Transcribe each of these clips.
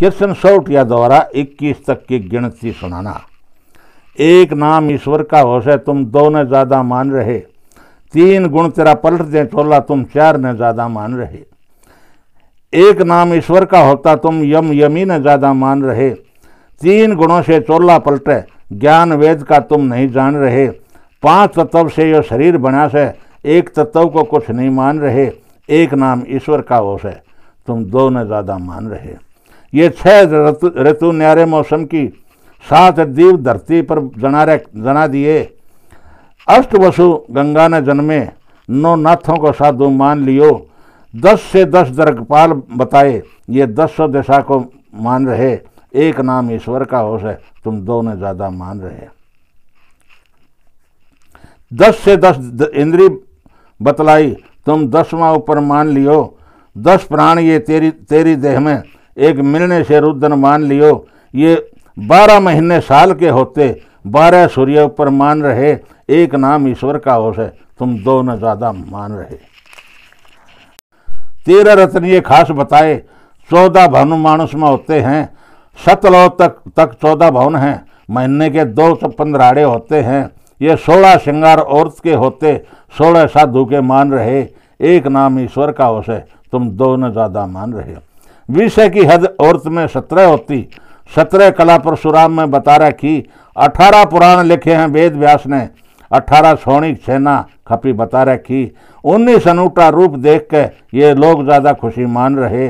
किर्सन सौटिया द्वारा इक्कीस तक की गिनती सुनाना एक नाम ईश्वर का होश है तुम दो ने ज़्यादा मान रहे तीन गुण तेरा पलट दे चोला तुम चार ने ज़्यादा मान रहे एक नाम ईश्वर का होता तुम यम यमी ने ज़्यादा मान रहे तीन गुणों से चोला पलटे ज्ञान वेद का तुम नहीं जान रहे पांच तत्व से यो शरीर बना से एक तत्व को कुछ नहीं मान रहे एक नाम ईश्वर का होश है तुम दो ने ज़्यादा मान रहे ये छह ऋतु न्यारे मौसम की सात दीव धरती पर जनारे जना दिए अष्ट वसु गंगा ने जन्मे नौ नाथों को साधु मान लियो दस से दस दर्गपाल बताए ये दस सौ दिशा को मान रहे एक नाम ईश्वर का होश है तुम दो ने ज़्यादा मान रहे दस से दस इंद्री बतलाई तुम दसवा ऊपर मान लियो दस प्राण ये तेरी तेरी देह में एक मिलने से रुद्र मान लियो ये बारह महीने साल के होते बारह सूर्य पर मान रहे एक नाम ईश्वर का होश है तुम दो न ज़्यादा मान रहे तेरह रत्न ये खास बताए चौदह भवन मानुष में होते हैं सतलो तक तक चौदह भवन हैं महीने के दो सौ पंद्राड़े होते हैं ये सोलह श्रृंगार औरत के होते सोलह साधु के मान रहे एक नाम ईश्वर का होश है तुम दो न ज़्यादा मान रहे हो विषय की हद औरत में सत्रह होती सत्रह कला परशुराम में बता रहा की अठारह पुराण लिखे हैं वेद व्यास ने अठारह सोनी सेना खपी बता कि उन्नीस अनूठा रूप देख के ये लोग ज़्यादा खुशी मान रहे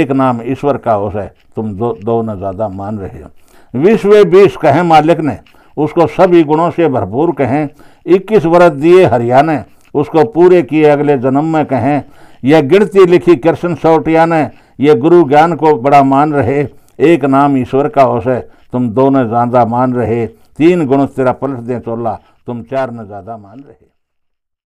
एक नाम ईश्वर का हो है तुम दो दो न ज़्यादा मान रहे हो विश्व बीस कहें मालिक ने उसको सभी गुणों से भरपूर कहें इक्कीस वर्ष दिए हरियाणा उसको पूरे किए अगले जन्म में कहें यह गिनती लिखी कृष्ण सौटिया ने ये गुरु ज्ञान को बड़ा मान रहे एक नाम ईश्वर का होश है तुम दोनों ज़्यादा मान रहे तीन गुण तेरा पलट दें चोला तुम चार न ज़्यादा मान रहे